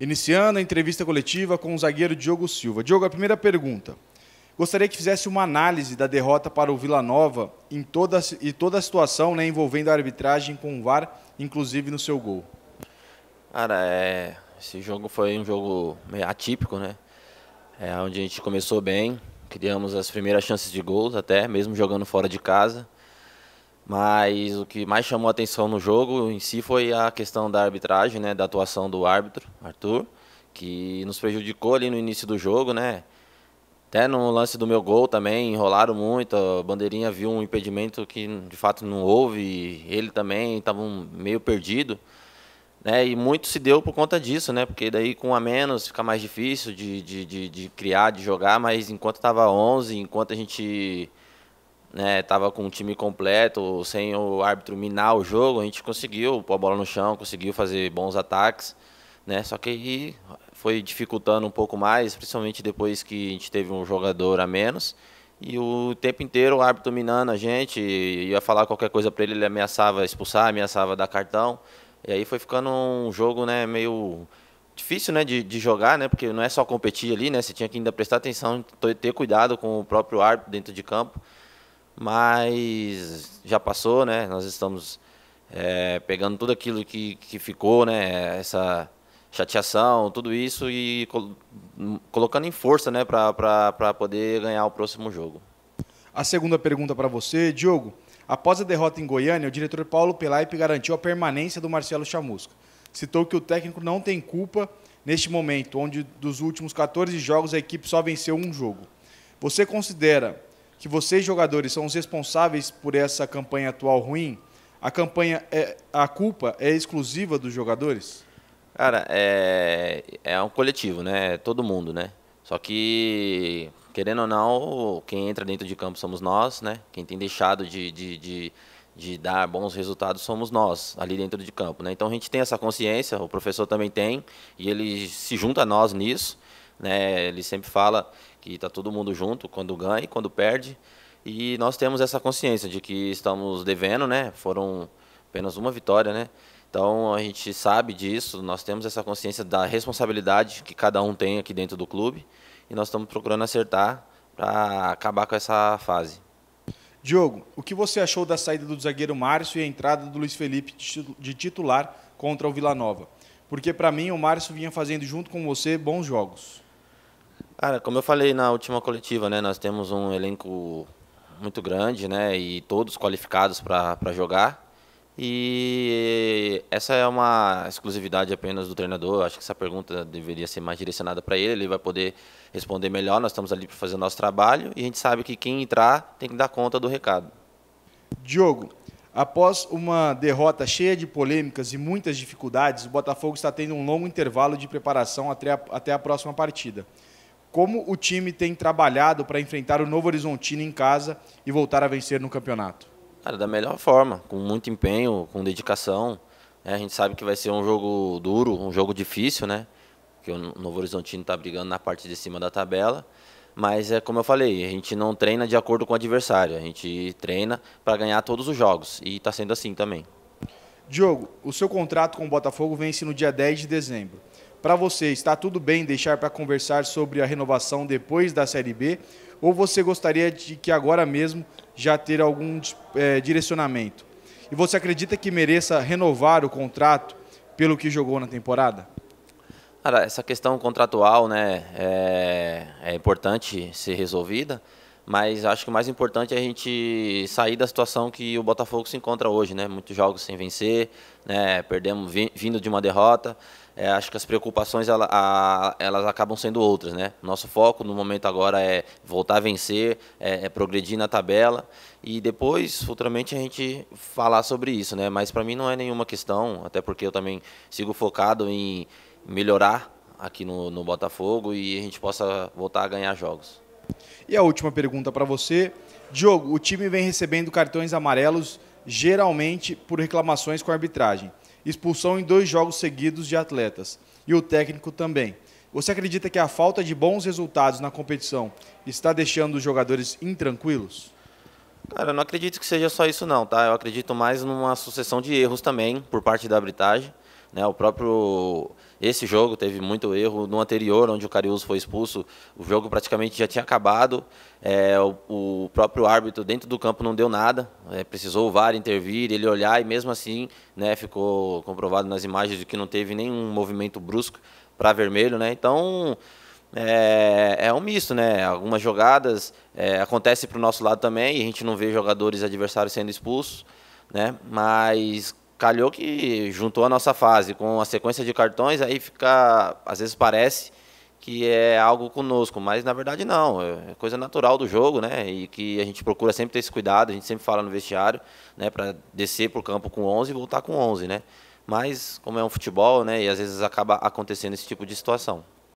Iniciando a entrevista coletiva com o zagueiro Diogo Silva. Diogo, a primeira pergunta. Gostaria que fizesse uma análise da derrota para o Vila Nova em toda, e toda a situação né, envolvendo a arbitragem com o VAR, inclusive no seu gol. Cara, é, esse jogo foi um jogo meio atípico, né? É, onde a gente começou bem, criamos as primeiras chances de gols até, mesmo jogando fora de casa. Mas o que mais chamou a atenção no jogo em si foi a questão da arbitragem, né, da atuação do árbitro, Arthur, que nos prejudicou ali no início do jogo, né? Até no lance do meu gol também, enrolaram muito, a bandeirinha viu um impedimento que de fato não houve, ele também estava um meio perdido. Né, e muito se deu por conta disso, né? Porque daí com a menos fica mais difícil de, de, de, de criar, de jogar, mas enquanto estava 11, enquanto a gente né, tava com o time completo, sem o árbitro minar o jogo, a gente conseguiu pôr a bola no chão, conseguiu fazer bons ataques, né? Só que foi dificultando um pouco mais, principalmente depois que a gente teve um jogador a menos. E o tempo inteiro o árbitro minando a gente, ia falar qualquer coisa para ele, ele ameaçava expulsar, ameaçava dar cartão. E aí foi ficando um jogo, né, meio difícil, né, de, de jogar, né, porque não é só competir ali, né, você tinha que ainda prestar atenção, ter cuidado com o próprio árbitro dentro de campo mas já passou, né? Nós estamos é, pegando tudo aquilo que, que ficou, né? Essa chateação, tudo isso e col colocando em força, né? Para poder ganhar o próximo jogo. A segunda pergunta para você, Diogo. Após a derrota em Goiânia, o diretor Paulo Pelaipe garantiu a permanência do Marcelo Chamusca. Citou que o técnico não tem culpa neste momento, onde dos últimos 14 jogos a equipe só venceu um jogo. Você considera que vocês jogadores são os responsáveis por essa campanha atual ruim? A campanha é, a culpa é exclusiva dos jogadores? Cara, é, é um coletivo, né? É todo mundo, né? Só que, querendo ou não, quem entra dentro de campo somos nós, né? Quem tem deixado de, de, de, de dar bons resultados somos nós, ali dentro de campo, né? Então a gente tem essa consciência, o professor também tem, e ele se junta a nós nisso, né? Ele sempre fala que está todo mundo junto quando ganha e quando perde. E nós temos essa consciência de que estamos devendo, né? Foram apenas uma vitória, né? Então a gente sabe disso, nós temos essa consciência da responsabilidade que cada um tem aqui dentro do clube e nós estamos procurando acertar para acabar com essa fase. Diogo, o que você achou da saída do zagueiro Márcio e a entrada do Luiz Felipe de titular contra o Vila Nova? Porque para mim o Márcio vinha fazendo junto com você bons jogos. Cara, como eu falei na última coletiva, né, nós temos um elenco muito grande, né, e todos qualificados para jogar. E essa é uma exclusividade apenas do treinador. Acho que essa pergunta deveria ser mais direcionada para ele. Ele vai poder responder melhor. Nós estamos ali para fazer o nosso trabalho e a gente sabe que quem entrar tem que dar conta do recado. Diogo, após uma derrota cheia de polêmicas e muitas dificuldades, o Botafogo está tendo um longo intervalo de preparação até a, até a próxima partida como o time tem trabalhado para enfrentar o Novo Horizontino em casa e voltar a vencer no campeonato? Cara, da melhor forma, com muito empenho, com dedicação. Né? A gente sabe que vai ser um jogo duro, um jogo difícil, né? Porque o Novo Horizontino está brigando na parte de cima da tabela. Mas é como eu falei, a gente não treina de acordo com o adversário, a gente treina para ganhar todos os jogos. E está sendo assim também. Diogo, o seu contrato com o Botafogo vence no dia 10 de dezembro para você, está tudo bem deixar para conversar sobre a renovação depois da Série B? Ou você gostaria de que agora mesmo já ter algum é, direcionamento? E você acredita que mereça renovar o contrato pelo que jogou na temporada? Cara, essa questão contratual né, é, é importante ser resolvida. Mas acho que o mais importante é a gente sair da situação que o Botafogo se encontra hoje, né? Muitos jogos sem vencer, né? Perdemos vindo de uma derrota. É, acho que as preocupações ela, a, elas acabam sendo outras, né? Nosso foco no momento agora é voltar a vencer, é, é progredir na tabela e depois futuramente a gente falar sobre isso, né? Mas para mim não é nenhuma questão, até porque eu também sigo focado em melhorar aqui no, no Botafogo e a gente possa voltar a ganhar jogos. E a última pergunta para você, Diogo, o time vem recebendo cartões amarelos geralmente por reclamações com a arbitragem. Expulsão em dois jogos seguidos de atletas e o técnico também. Você acredita que a falta de bons resultados na competição está deixando os jogadores intranquilos? Cara, eu não acredito que seja só isso não, tá? Eu acredito mais numa sucessão de erros também por parte da arbitragem. Né? O próprio esse jogo teve muito erro no anterior, onde o Cariuso foi expulso. O jogo praticamente já tinha acabado. É, o, o, próprio árbitro dentro do campo não deu nada. É, precisou o VAR intervir, ele olhar e mesmo assim, né, ficou comprovado nas imagens de que não teve nenhum movimento brusco para vermelho, né? Então é, é, um misto, né? Algumas jogadas é, acontece para o nosso lado também e a gente não vê jogadores adversários sendo expulsos, né? Mas calhou que juntou a nossa fase com a sequência de cartões, aí fica, às vezes parece que é algo conosco, mas na verdade não, é coisa natural do jogo, né? E que a gente procura sempre ter esse cuidado, a gente sempre fala no vestiário, né, para descer pro campo com 11 e voltar com 11, né? Mas como é um futebol, né, e às vezes acaba acontecendo esse tipo de situação.